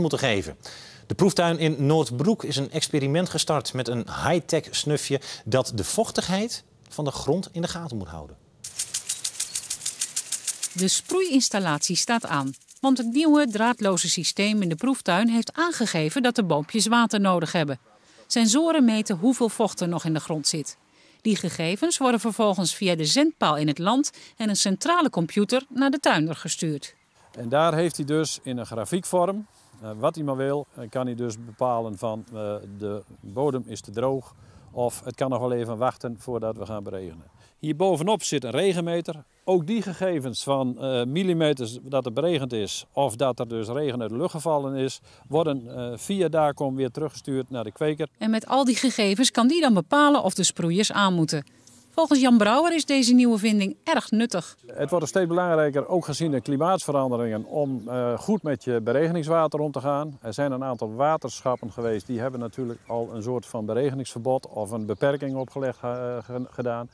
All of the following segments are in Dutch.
moeten geven. De proeftuin in Noordbroek is een experiment gestart met een high-tech snufje dat de vochtigheid van de grond in de gaten moet houden. De sproeiinstallatie staat aan, want het nieuwe draadloze systeem in de proeftuin heeft aangegeven dat de boompjes water nodig hebben. Sensoren meten hoeveel vocht er nog in de grond zit. Die gegevens worden vervolgens via de zendpaal in het land en een centrale computer naar de tuinder gestuurd. En daar heeft hij dus in een grafiekvorm eh, wat hij maar wil, eh, kan hij dus bepalen van eh, de bodem is te droog of het kan nog wel even wachten voordat we gaan beregenen. Hier bovenop zit een regenmeter. Ook die gegevens van millimeters dat er beregend is of dat er dus regen uit de lucht gevallen is, worden via Dacom weer teruggestuurd naar de kweker. En met al die gegevens kan die dan bepalen of de sproeiers aan moeten. Volgens Jan Brouwer is deze nieuwe vinding erg nuttig. Het wordt steeds belangrijker, ook gezien de klimaatveranderingen, om eh, goed met je beregeningswater om te gaan. Er zijn een aantal waterschappen geweest die hebben natuurlijk al een soort van beregeningsverbod of een beperking opgelegd eh, gedaan.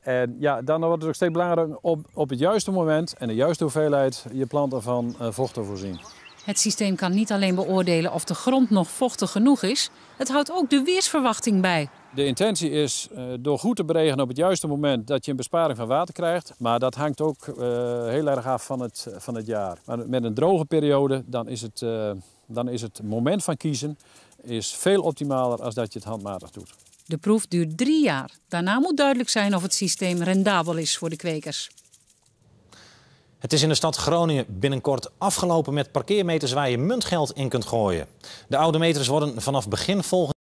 En ja, dan wordt het ook steeds belangrijker om op het juiste moment en de juiste hoeveelheid je planten van eh, vocht te voorzien. Het systeem kan niet alleen beoordelen of de grond nog vochtig genoeg is, het houdt ook de weersverwachting bij. De intentie is eh, door goed te beregenen op het juiste moment dat je een besparing van water krijgt. Maar dat hangt ook eh, heel erg af van het, van het jaar. Maar met een droge periode dan is, het, eh, dan is het moment van kiezen is veel optimaler als dat je het handmatig doet. De proef duurt drie jaar. Daarna moet duidelijk zijn of het systeem rendabel is voor de kwekers. Het is in de stad Groningen binnenkort afgelopen met parkeermeters waar je muntgeld in kunt gooien. De oude meters worden vanaf begin volgend